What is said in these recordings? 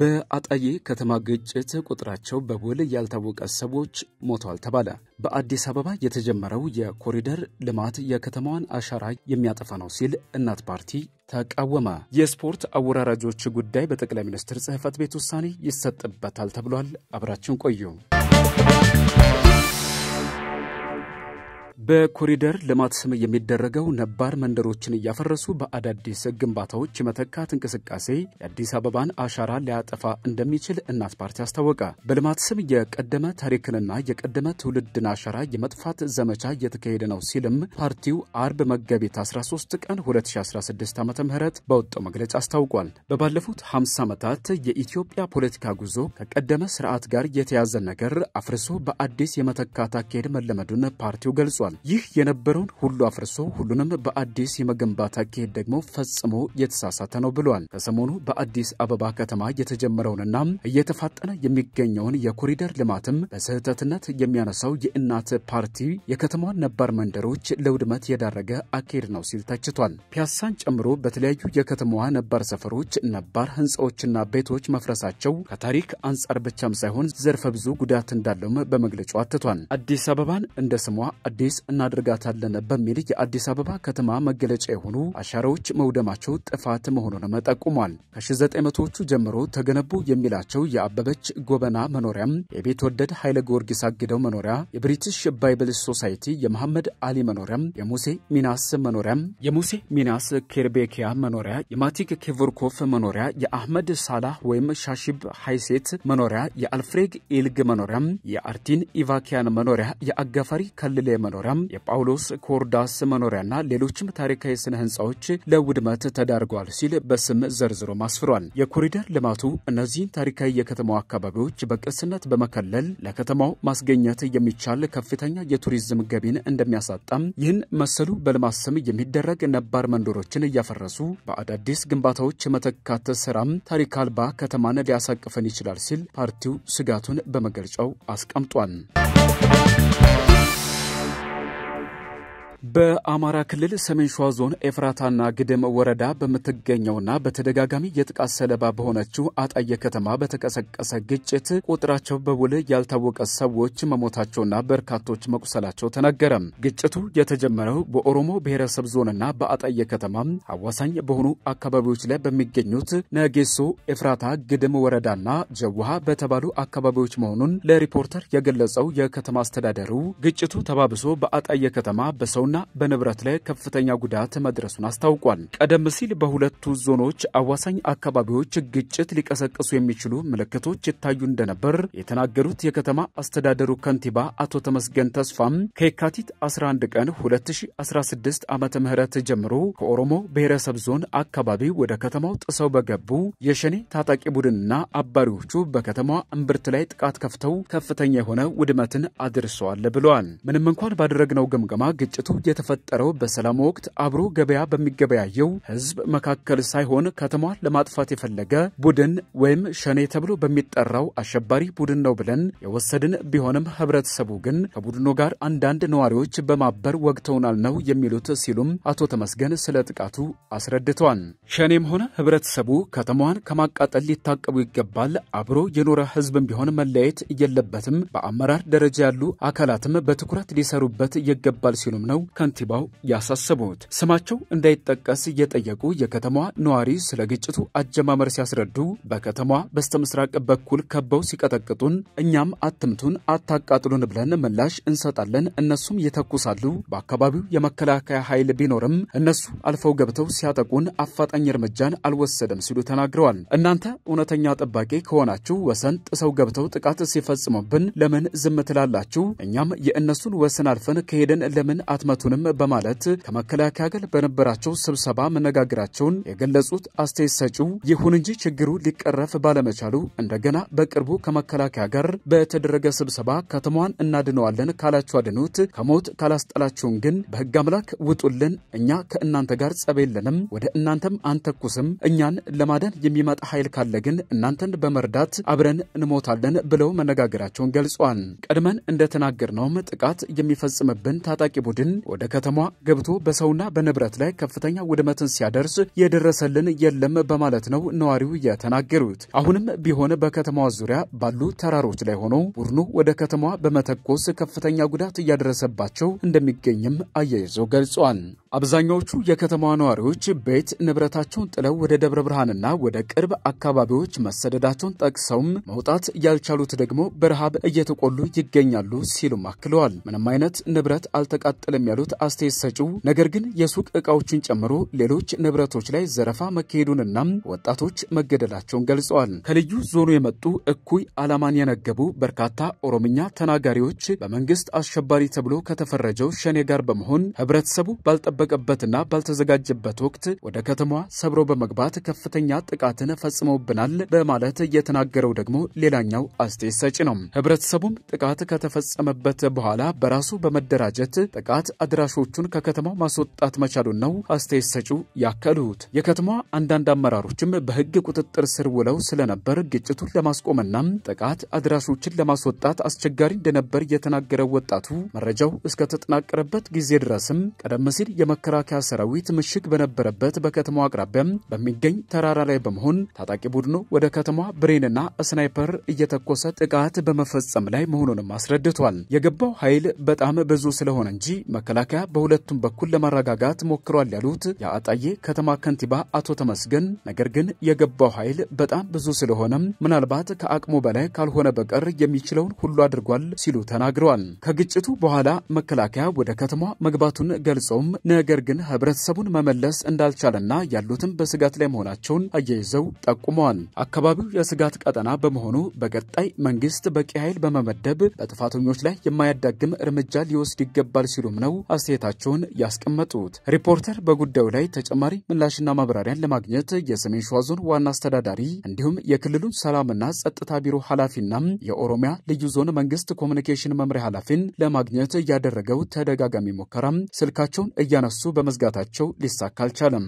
በአጣዬ ከተማ ግጭት ቁጥራቸው በውል ያልታወቀ ሰዎች ሞተዋል ተባለ። በአዲስ አበባ የተጀመረው የኮሪደር ልማት የከተማዋን አሻራ የሚያጠፋ ነው ሲል እናት ፓርቲ ተቃወመ። የስፖርት አወራራጆች ጉዳይ በጠቅላይ ሚኒስትር ጽህፈት ቤት ውሳኔ ይሰጥበታል ተብሏል። አብራችን ቆዩ። በኮሪደር ልማት ስም የሚደረገው ነባር መንደሮችን እያፈረሱ በአዳዲስ ግንባታዎች የመተካት እንቅስቃሴ የአዲስ አበባን አሻራ ሊያጠፋ እንደሚችል እናት ፓርቲ አስታወቀ። በልማት ስም የቀደመ ታሪክንና የቀደመ ትውልድን አሻራ የመጥፋት ዘመቻ እየተካሄደ ነው ሲልም ፓርቲው አርብ መጋቢት 13 ቀን 2016 ዓ ም በወጣው መግለጫ አስታውቋል። በባለፉት 50 ዓመታት የኢትዮጵያ ፖለቲካ ጉዞ ከቀደመ ስርዓት ጋር የተያዘ ነገር አፍርሶ በአዲስ የመተካት አካሄድ መለመዱን ፓርቲው ገልጿል። ይህ የነበረውን ሁሉ አፍርሶ ሁሉንም በአዲስ የመገንባት አካሄድ ደግሞ ፈጽሞ የተሳሳተ ነው ብሏል። ከሰሞኑ በአዲስ አበባ ከተማ የተጀመረውንና እየተፋጠነ የሚገኘውን የኮሪደር ልማትም በስህተትነት የሚያነሳው የእናት ፓርቲ የከተማዋን ነባር መንደሮች ለውድመት የዳረገ አካሄድ ነው ሲል ተችቷል። ፒያሳን ጨምሮ በተለያዩ የከተማዋ ነባር ሰፈሮች ነባር ህንፃዎችና ቤቶች መፍረሳቸው ከታሪክ አንጻር ብቻም ሳይሆን ዘርፈ ብዙ ጉዳት እንዳለውም በመግለጫው አትቷል። አዲስ አበባን እንደ ስሟ አዲስ እናደርጋታለን በሚል የአዲስ አበባ ከተማ መገለጫ የሆኑ አሻራዎች መውደማቸው ጥፋት መሆኑንም ጠቁሟል። ከ1900ዎቹ ጀምሮ ተገነቡ የሚላቸው የአበበች ጎበና መኖሪያም፣ የቤት ወደድ ኃይለ ጊዮርጊስ አግደው መኖሪያ፣ የብሪቲሽ ባይብል ሶሳይቲ የመሐመድ አሊ መኖሪያም፣ የሙሴ ሚናስ መኖሪያም፣ የሙሴ ሚናስ ኬርቤኪያ መኖሪያ፣ የማቲክ ኬቮርኮፍ መኖሪያ፣ የአህመድ ሳላህ ወይም ሻሺብ ሃይሴት መኖሪያ፣ የአልፍሬግ ኢልግ መኖሪያም፣ የአርቲን ኢቫኪያን መኖሪያ፣ የአጋፋሪ ከልሌ መኖሪያ በኋላም የጳውሎስ ኮርዳስ መኖሪያና ሌሎችም ታሪካዊ ስነ ህንፃዎች ለውድመት ተዳርገዋል ሲል በስም ዘርዝሮ አስፍሯል። የኮሪደር ልማቱ እነዚህን ታሪካዊ የከተማው አካባቢዎች በቅርስነት በመከለል ለከተማው ማስገኘት የሚቻል ከፍተኛ የቱሪዝም ገቢን እንደሚያሳጣም ይህን መሰሉ በልማት ስም የሚደረግ ነባር መንደሮችን እያፈረሱ በአዳዲስ ግንባታዎች የመተካት ስራም ታሪክ አልባ ከተማን ሊያሳቅፈን ይችላል ሲል ፓርቲው ስጋቱን በመግለጫው አስቀምጧል። በአማራ ክልል ሰሜን ሸዋ ዞን ኤፍራታና ግድም ወረዳ በምትገኘውና በተደጋጋሚ የጥቃት ሰለባ በሆነችው አጣየ ከተማ በተቀሰቀሰ ግጭት ቁጥራቸው በውል ያልታወቀ ሰዎች መሞታቸውና በርካቶች መቁሰላቸው ተነገረም። ግጭቱ የተጀመረው በኦሮሞ ብሔረሰብ ዞንና በአጣየ ከተማ አዋሳኝ በሆኑ አካባቢዎች ላይ በሚገኙት ነጌሶ፣ ኤፍራታ፣ ግድም ወረዳና ጀዋሃ በተባሉ አካባቢዎች መሆኑን ለሪፖርተር የገለጸው የከተማ አስተዳደሩ ግጭቱ ተባብሶ በአጣየ ከተማ በሰውና በንብረት ላይ ከፍተኛ ጉዳት መድረሱን አስታውቋል። ቀደም ሲል በሁለቱ ዞኖች አዋሳኝ አካባቢዎች ግጭት ሊቀሰቅሱ የሚችሉ ምልክቶች ይታዩ እንደነበር የተናገሩት የከተማ አስተዳደሩ ከንቲባ አቶ ተመስገን ተስፋም ከየካቲት 11 ቀን 2016 ዓመተ ምህረት ጀምሮ ከኦሮሞ ብሔረሰብ ዞን አካባቢ ወደ ከተማው ጥሰው በገቡ የሸኔ ታጣቂ ቡድንና አባሪዎቹ በከተማዋ እምብርት ላይ ጥቃት ከፍተው ከፍተኛ የሆነ ውድመትን አድርሰዋል ብለዋል። ምንም እንኳን ባደረግነው ግምገማ ግጭቱ የተፈጠረው በሰላም ወቅት አብሮ ገበያ በሚገበያየው ህዝብ መካከል ሳይሆን ከተማዋን ለማጥፋት የፈለገ ቡድን ወይም ሸኔ ተብሎ በሚጠራው አሸባሪ ቡድን ነው ብለን የወሰድን ቢሆንም ህብረተሰቡ ግን ከቡድኑ ጋር አንዳንድ ነዋሪዎች በማበር ወግተውናል ነው የሚሉት ሲሉም አቶ ተመስገን ስለ ጥቃቱ አስረድተዋል። ሸኔም ሆነ ህብረተሰቡ ከተማዋን ከማቃጠል ሊታቀቡ ይገባል። አብሮ የኖረ ህዝብም ቢሆን መለያየት የለበትም። በአመራር ደረጃ ያሉ አካላትም በትኩረት ሊሰሩበት ይገባል ሲሉም ነው ከንቲባው ያሳሰቡት። ስማቸው እንዳይጠቀስ እየጠየቁ የከተማዋ ነዋሪ ስለ ግጭቱ አጀማመር ሲያስረዱ በከተማዋ በስተምስራቅ በኩል ከበው ሲቀጠቅጡን፣ እኛም አትምቱን፣ አታቃጥሉን ብለን ምላሽ እንሰጣለን። እነሱም ይተኩሳሉ። በአካባቢው የመከላከያ ኃይል ቢኖርም እነሱ አልፈው ገብተው ሲያጠቁን አፋጣኝ እርምጃን አልወሰደም ሲሉ ተናግረዋል። እናንተ እውነተኛ ጠባቂ ከሆናችሁ ወሰን ጥሰው ገብተው ጥቃት ሲፈጽሙብን ለምን ዝም ትላላችሁ? እኛም የእነሱን ወሰን አልፈን ከሄደን ለምን አትመ መሰረቱንም በማለት ከመከላከያ ጋር በነበራቸው ስብሰባ መነጋገራቸውን የገለጹት አስተያየት ሰጪው፣ ይሁን እንጂ ችግሩ ሊቀረፍ ባለመቻሉ እንደገና በቅርቡ ከመከላከያ ጋር በተደረገ ስብሰባ ከተማዋን እናድነዋለን ካላችሁ አድኑት፣ ከሞት ካላስጠላችሁን ግን በህግ አምላክ ውጡልን። እኛ ከእናንተ ጋር ጸብ የለንም፣ ወደ እናንተም አንተኩስም። እኛን ለማዳን የሚመጣ ኃይል ካለ ግን እናንተን በመርዳት አብረን እንሞታለን ብለው መነጋገራቸውን ገልጿል። ቀድመን እንደተናገርነውም ጥቃት የሚፈጽምብን ታጣቂ ቡድን ወደ ከተማ ገብቶ በሰውና በንብረት ላይ ከፍተኛ ውድመትን ሲያደርስ የደረሰልን የለም በማለት ነው ነዋሪው የተናገሩት። አሁንም ቢሆን በከተማዋ ዙሪያ ባሉ ተራሮች ላይ ሆኖ ቡድኑ ወደ ከተማዋ በመተኮስ ከፍተኛ ጉዳት እያደረሰባቸው እንደሚገኝም አያይዘው ገልጿል። አብዛኛዎቹ የከተማ ነዋሪዎች ቤት ንብረታቸውን ጥለው ወደ ደብረ ብርሃንና ወደ ቅርብ አካባቢዎች መሰደዳቸውን ጠቅሰውም መውጣት ያልቻሉት ደግሞ በረሃብ እየተቆሉ ይገኛሉ ሲሉም አክለዋል። ምንም አይነት ንብረት አልተቃጠለም ያሉት አስተያየት ሰጪው፣ ነገር ግን የሱቅ እቃዎችን ጨምሮ ሌሎች ንብረቶች ላይ ዘረፋ መካሄዱንና ወጣቶች መገደላቸውን ገልጸዋል። ከልዩ ዞኑ የመጡ እኩይ ዓላማን የነገቡ በርካታ ኦሮምኛ ተናጋሪዎች በመንግስት አሸባሪ ተብሎ ከተፈረጀው ሸኔ ጋር በመሆን ህብረተሰቡ ባልጠ ባልጠበቀበትና ባልተዘጋጀበት ወቅት ወደ ከተማዋ ሰብሮ በመግባት ከፍተኛ ጥቃትን ፈጽመውብናል በማለት የተናገረው ደግሞ ሌላኛው አስተያየት ሰጪ ነው። ህብረተሰቡም ጥቃት ከተፈጸመበት በኋላ በራሱ በመደራጀት ጥቃት አድራሾቹን ከከተማው ማስወጣት መቻሉን ነው አስተያየት ሰጪው ያከሉት። የከተማዋ አንዳንድ አመራሮችም በህግ ቁጥጥር ስር ውለው ስለነበር ግጭቱን ለማስቆምና ጥቃት አድራሾችን ለማስወጣት አስቸጋሪ እንደነበር የተናገረው ወጣቱ መረጃው እስከተጠናቀረበት ጊዜ ድረስም ቀደም ሲል የመከላከያ ሰራዊት ምሽግ በነበረበት በከተማው አቅራቢያም በሚገኝ ተራራ ላይ በመሆን ታጣቂ ቡድኑ ወደ ከተማ ብሬንና ስናይፐር እየተኮሰ ጥቃት በመፈጸም ላይ መሆኑንም አስረድቷል። የገባው ኃይል በጣም ብዙ ስለሆነ እንጂ መከላከያ በሁለቱም በኩል ለማረጋጋት ሞክሯል ያሉት የአጣዬ ከተማ ከንቲባ አቶ ተመስገን፣ ነገር ግን የገባው ኃይል በጣም ብዙ ስለሆነም ምናልባት ከአቅሙ በላይ ካልሆነ በቀር የሚችለውን ሁሉ አድርጓል ሲሉ ተናግረዋል። ከግጭቱ በኋላ መከላከያ ወደ ከተማ መግባቱን ገልጸውም ነገር ግን ህብረተሰቡን መመለስ እንዳልቻለና ያሉትም በስጋት ላይ መሆናቸውን አያይዘው ጠቁመዋል። አካባቢው የስጋት ቀጠና በመሆኑ በቀጣይ መንግስት በቂ ኃይል በመመደብ በጥፋተኞች ላይ የማያዳግም እርምጃ ሊወስድ ይገባል ሲሉም ነው አስተያየታቸውን ያስቀመጡት። ሪፖርተር በጉዳዩ ላይ ተጨማሪ ምላሽና ማብራሪያን ለማግኘት የሰሜን ሸዋ ዞን ዋና አስተዳዳሪ እንዲሁም የክልሉን ሰላምና ጸጥታ ቢሮ ኃላፊና የኦሮሚያ ልዩ ዞን መንግስት ኮሚኒኬሽን መምሪያ ኃላፊን ለማግኘት እያደረገው ተደጋጋሚ ሙከራም ስልካቸውን እያነ እነሱ በመዝጋታቸው ሊሳካ አልቻለም።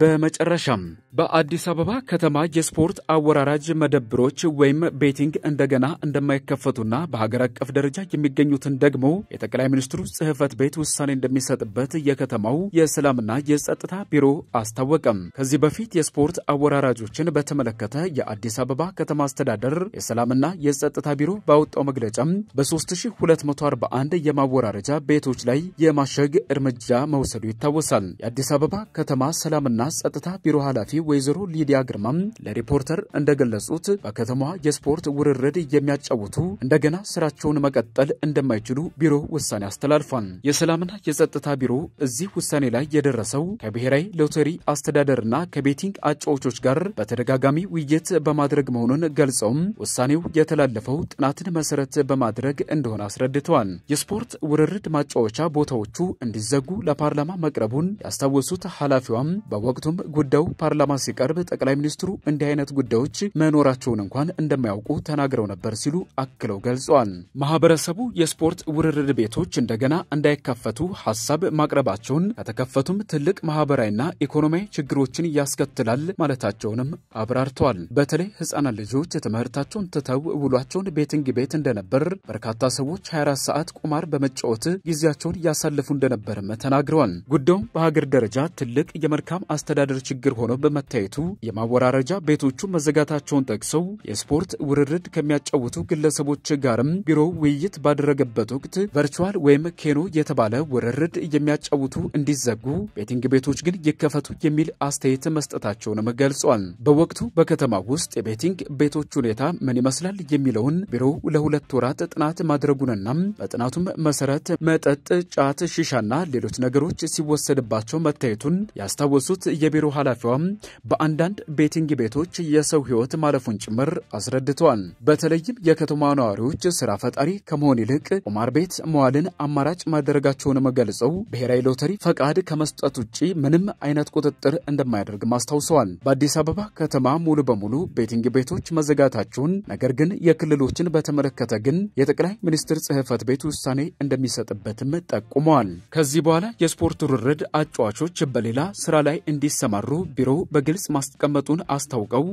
በመጨረሻም በአዲስ አበባ ከተማ የስፖርት አወራራጅ መደብሮች ወይም ቤቲንግ እንደገና እንደማይከፈቱና በሀገር አቀፍ ደረጃ የሚገኙትን ደግሞ የጠቅላይ ሚኒስትሩ ጽህፈት ቤት ውሳኔ እንደሚሰጥበት የከተማው የሰላምና የጸጥታ ቢሮ አስታወቀም። ከዚህ በፊት የስፖርት አወራራጆችን በተመለከተ የአዲስ አበባ ከተማ አስተዳደር የሰላምና የጸጥታ ቢሮ ባወጣው መግለጫም በ3241 የማወራረጃ ቤቶች ላይ የማሸግ እርምጃ መውሰዱ ይታወሳል። የአዲስ አበባ ከተማ ሰላምና ጸጥታ ቢሮ ኃላፊ ወይዘሮ ሊዲያ ግርማም ለሪፖርተር እንደገለጹት በከተማዋ የስፖርት ውርርድ የሚያጫውቱ እንደገና ስራቸውን መቀጠል እንደማይችሉ ቢሮ ውሳኔ አስተላልፏል። የሰላምና የጸጥታ ቢሮ እዚህ ውሳኔ ላይ የደረሰው ከብሔራዊ ሎተሪ አስተዳደርና ከቤቲንግ አጫዎቾች ጋር በተደጋጋሚ ውይይት በማድረግ መሆኑን ገልጸውም ውሳኔው የተላለፈው ጥናትን መሰረት በማድረግ እንደሆነ አስረድተዋል። የስፖርት ውርርድ ማጫወቻ ቦታዎቹ እንዲዘጉ ለፓርላማ መቅረቡን ያስታወሱት ኃላፊዋም በወ ወቅቱም ጉዳዩ ፓርላማ ሲቀርብ ጠቅላይ ሚኒስትሩ እንዲህ አይነት ጉዳዮች መኖራቸውን እንኳን እንደማያውቁ ተናግረው ነበር ሲሉ አክለው ገልጸዋል። ማህበረሰቡ የስፖርት ውርርድ ቤቶች እንደገና እንዳይከፈቱ ሀሳብ ማቅረባቸውን ከተከፈቱም ትልቅ ማህበራዊና ኢኮኖሚያዊ ችግሮችን ያስከትላል ማለታቸውንም አብራርተዋል። በተለይ ህጻናት ልጆች ትምህርታቸውን ትተው ውሏቸውን ቤትንግ ቤት እንደነበር፣ በርካታ ሰዎች 24 ሰዓት ቁማር በመጫወት ጊዜያቸውን ያሳልፉ እንደነበርም ተናግረዋል። ጉዳዩም በሀገር ደረጃ ትልቅ የመልካም የአስተዳደር ችግር ሆነው በመታየቱ የማወራረጃ ቤቶቹ መዘጋታቸውን ጠቅሰው የስፖርት ውርርድ ከሚያጫውቱ ግለሰቦች ጋርም ቢሮው ውይይት ባደረገበት ወቅት ቨርቹዋል ወይም ኬኖ የተባለ ውርርድ የሚያጫውቱ እንዲዘጉ፣ ቤቲንግ ቤቶች ግን ይከፈቱ የሚል አስተያየት መስጠታቸውንም ገልጿል። በወቅቱ በከተማ ውስጥ የቤቲንግ ቤቶች ሁኔታ ምን ይመስላል የሚለውን ቢሮው ለሁለት ወራት ጥናት ማድረጉንና በጥናቱም መሰረት መጠጥ፣ ጫት፣ ሽሻና ሌሎች ነገሮች ሲወሰድባቸው መታየቱን ያስታወሱት የቢሮ ኃላፊዋም በአንዳንድ ቤቲንግ ቤቶች የሰው ህይወት ማለፉን ጭምር አስረድተዋል። በተለይም የከተማ ነዋሪዎች ስራ ፈጣሪ ከመሆን ይልቅ ቁማር ቤት መዋልን አማራጭ ማድረጋቸውንም ገልጸው ብሔራዊ ሎተሪ ፈቃድ ከመስጠት ውጭ ምንም አይነት ቁጥጥር እንደማያደርግም አስታውሰዋል። በአዲስ አበባ ከተማ ሙሉ በሙሉ ቤቲንግ ቤቶች መዘጋታቸውን፣ ነገር ግን የክልሎችን በተመለከተ ግን የጠቅላይ ሚኒስትር ጽህፈት ቤት ውሳኔ እንደሚሰጥበትም ጠቁመዋል። ከዚህ በኋላ የስፖርት ውርርድ አጫዋቾች በሌላ ስራ ላይ እንዲ እንዲሰማሩ ቢሮው በግልጽ ማስቀመጡን አስታውቀው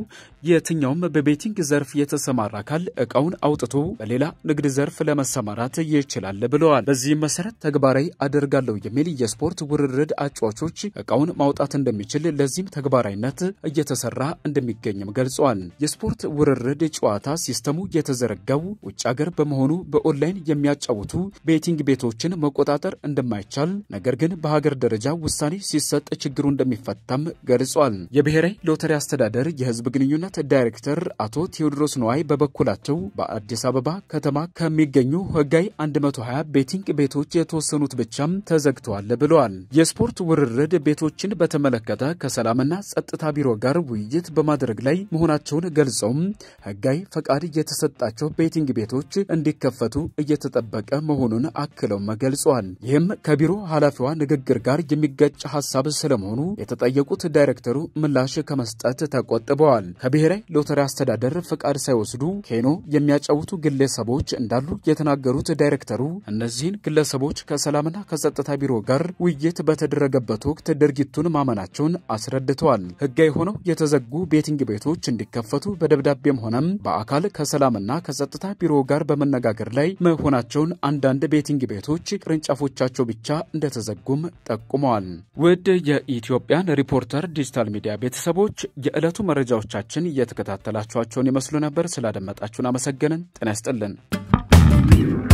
የትኛውም በቤቲንግ ዘርፍ የተሰማራ አካል እቃውን አውጥቶ በሌላ ንግድ ዘርፍ ለመሰማራት ይችላል ብለዋል። በዚህም መሰረት ተግባራዊ አደርጋለሁ የሚል የስፖርት ውርርድ አጫዋቾች እቃውን ማውጣት እንደሚችል ለዚህም ተግባራዊነት እየተሰራ እንደሚገኝም ገልጸዋል። የስፖርት ውርርድ ጨዋታ ሲስተሙ የተዘረጋው ውጭ ሀገር በመሆኑ በኦንላይን የሚያጫውቱ ቤቲንግ ቤቶችን መቆጣጠር እንደማይቻል ነገር ግን በሀገር ደረጃ ውሳኔ ሲሰጥ ችግሩ እንደሚፈታ እንደሚያበረታታም ገልጿል። የብሔራዊ ሎተሪ አስተዳደር የህዝብ ግንኙነት ዳይሬክተር አቶ ቴዎድሮስ ነዋይ በበኩላቸው በአዲስ አበባ ከተማ ከሚገኙ ህጋዊ 120 ቤቲንግ ቤቶች የተወሰኑት ብቻም ተዘግተዋል ብለዋል። የስፖርት ውርርድ ቤቶችን በተመለከተ ከሰላምና ጸጥታ ቢሮ ጋር ውይይት በማድረግ ላይ መሆናቸውን ገልጸውም ህጋዊ ፈቃድ የተሰጣቸው ቤቲንግ ቤቶች እንዲከፈቱ እየተጠበቀ መሆኑን አክለውም ገልጸዋል። ይህም ከቢሮ ኃላፊዋ ንግግር ጋር የሚጋጭ ሀሳብ ስለመሆኑ የተጠ ለጠየቁት ዳይሬክተሩ ምላሽ ከመስጠት ተቆጥበዋል። ከብሔራዊ ሎተሪ አስተዳደር ፍቃድ ሳይወስዱ ኬኖ የሚያጫውቱ ግለሰቦች እንዳሉ የተናገሩት ዳይሬክተሩ እነዚህን ግለሰቦች ከሰላምና ከጸጥታ ቢሮ ጋር ውይይት በተደረገበት ወቅት ድርጊቱን ማመናቸውን አስረድተዋል። ሕጋዊ ሆነው የተዘጉ ቤቲንግ ቤቶች እንዲከፈቱ በደብዳቤም ሆነም በአካል ከሰላምና ከጸጥታ ቢሮ ጋር በመነጋገር ላይ መሆናቸውን አንዳንድ ቤቲንግ ቤቶች ቅርንጫፎቻቸው ብቻ እንደተዘጉም ጠቁመዋል። ውድ የኢትዮጵያን ሪፖርተር ዲጂታል ሚዲያ ቤተሰቦች የዕለቱ መረጃዎቻችን እየተከታተላችኋቸውን ይመስሉ ነበር። ስላደመጣችሁን አመሰገንን። ጤና ይስጥልን።